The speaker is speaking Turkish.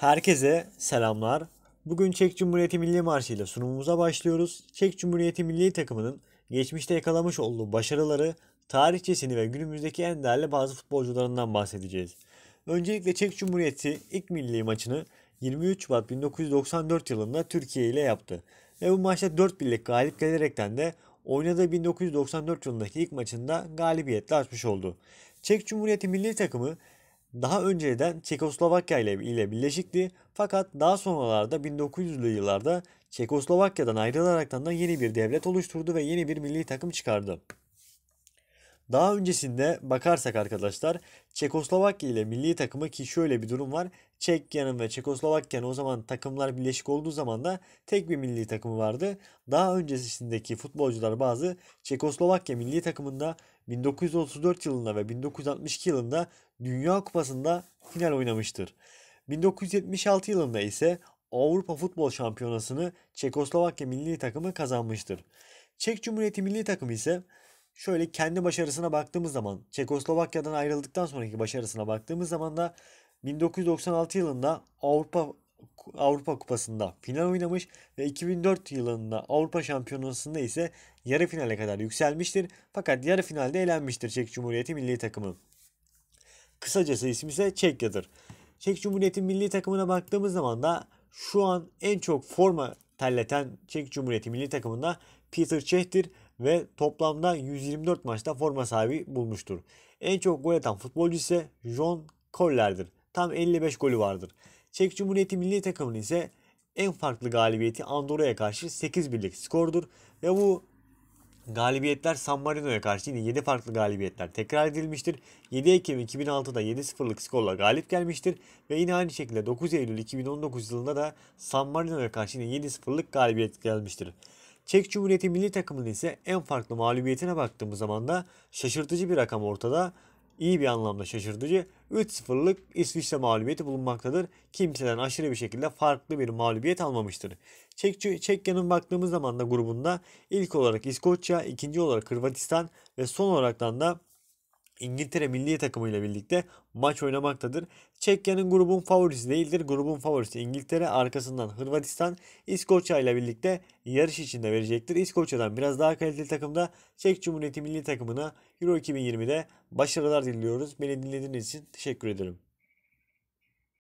Herkese selamlar. Bugün Çek Cumhuriyeti Milli Marşı ile sunumumuza başlıyoruz. Çek Cumhuriyeti Milli Takımı'nın geçmişte yakalamış olduğu başarıları, tarihçesini ve günümüzdeki en değerli bazı futbolcularından bahsedeceğiz. Öncelikle Çek Cumhuriyeti ilk milli maçını 23 Şubat 1994 yılında Türkiye ile yaptı. Ve bu maçta 4-1'lik galip gelerekten de oynadığı 1994 yılındaki ilk maçında galibiyetle açmış oldu. Çek Cumhuriyeti milli takımı daha önceden Çekoslovakya ile, ile birleşikti fakat daha sonralarda 1900'lü yıllarda Çekoslovakya'dan ayrılaraktan da yeni bir devlet oluşturdu ve yeni bir milli takım çıkardı. Daha öncesinde bakarsak arkadaşlar Çekoslovakya ile milli takımı ki şöyle bir durum var. Çekya'nın ve Çekoslovakya'nın o zaman takımlar birleşik olduğu zaman da tek bir milli takımı vardı. Daha öncesindeki futbolcular bazı Çekoslovakya milli takımında 1934 yılında ve 1962 yılında Dünya Kupası'nda final oynamıştır. 1976 yılında ise Avrupa Futbol Şampiyonası'nı Çekoslovakya milli takımı kazanmıştır. Çek Cumhuriyeti milli takımı ise şöyle kendi başarısına baktığımız zaman Çekoslovakya'dan ayrıldıktan sonraki başarısına baktığımız zaman da 1996 yılında Avrupa Avrupa Kupası'nda final oynamış ve 2004 yılında Avrupa Şampiyonası'nda ise yarı finale kadar yükselmiştir. Fakat yarı finalde elenmiştir Çek Cumhuriyeti milli takımı. Kısacası ismi ise Çekya'dır. Çek Cumhuriyeti milli takımına baktığımız zaman da şu an en çok forma terleten Çek Cumhuriyeti milli takımında Peter Çeh'tir ve toplamda 124 maçta forma sahibi bulmuştur. En çok gol atan futbolcu ise John Koller'dir. Tam 55 golü vardır. Çek Cumhuriyeti milli takımının ise en farklı galibiyeti Andorra'ya karşı 8 birlik skordur ve bu galibiyetler San Marino'ya karşı yine 7 farklı galibiyetler tekrar edilmiştir. 7 Ekim 2006'da 7-0'lık skorla galip gelmiştir ve yine aynı şekilde 9 Eylül 2019 yılında da San Marino'ya karşı yine 7-0'lık galibiyet gelmiştir. Çek Cumhuriyeti milli takımının ise en farklı mağlubiyetine baktığımız zaman da şaşırtıcı bir rakam ortada. İyi bir anlamda şaşırtıcı 3-0'lık İsviçre mağlubiyeti bulunmaktadır. Kimseden aşırı bir şekilde farklı bir mağlubiyet almamıştır. Çek, Çekya'nın baktığımız zaman da grubunda ilk olarak İskoçya, ikinci olarak Kırvatistan ve son olarak da İngiltere milli takımıyla birlikte maç oynamaktadır. Çekya'nın grubun favorisi değildir. Grubun favorisi İngiltere arkasından Hırvatistan İskoçya ile birlikte yarış içinde verecektir. İskoçya'dan biraz daha kaliteli takımda Çek Cumhuriyeti milli takımına Euro 2020'de başarılar diliyoruz. Beni dinlediğiniz için teşekkür ederim.